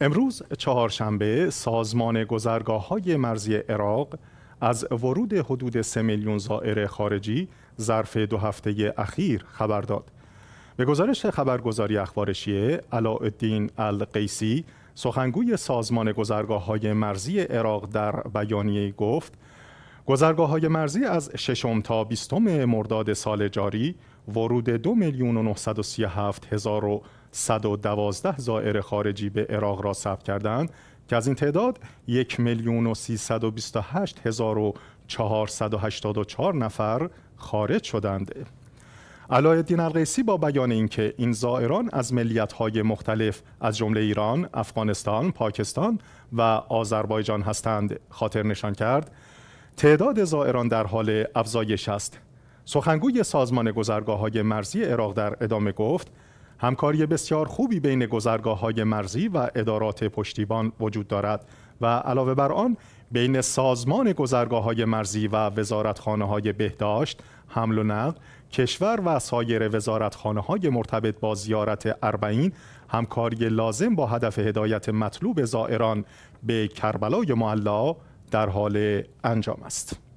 امروز چهارشنبه سازمان گذرگاه های مرزی عراق از ورود حدود سه میلیون زائر خارجی ظرف دو هفته اخیر خبر داد. به گزارش خبرگزاری اخبار شیعه علاءالدین القیسی سخنگوی سازمان گذرگاه های مرزی عراق در بیانیه گفت گذرگاه های مرزی از ششم تا بیستم مرداد سال جاری ورود دو میلیون و هزار و زائر خارجی به عراق را ثبت کردند که از این تعداد یک میلیون و هشت هزار و نفر خارج شدند. علایالدین القیسی با بیان اینکه این زائران از ملیت‌های مختلف از جمله ایران، افغانستان، پاکستان و آذربایجان هستند خاطر نشان کرد تعداد زائران در حال افزایش است سخنگوی سازمان گذرگاه های مرزی عراق در ادامه گفت همکاری بسیار خوبی بین گذرگاه های مرزی و ادارات پشتیبان وجود دارد و علاوه بر آن بین سازمان گذرگاه های مرزی و وزارتخانه های بهداشت، حمل و نقل، کشور و سایر وزارتخانه های مرتبط با زیارت اربعین همکاری لازم با هدف هدایت مطلوب زائران به کربلای معلا در حال انجام است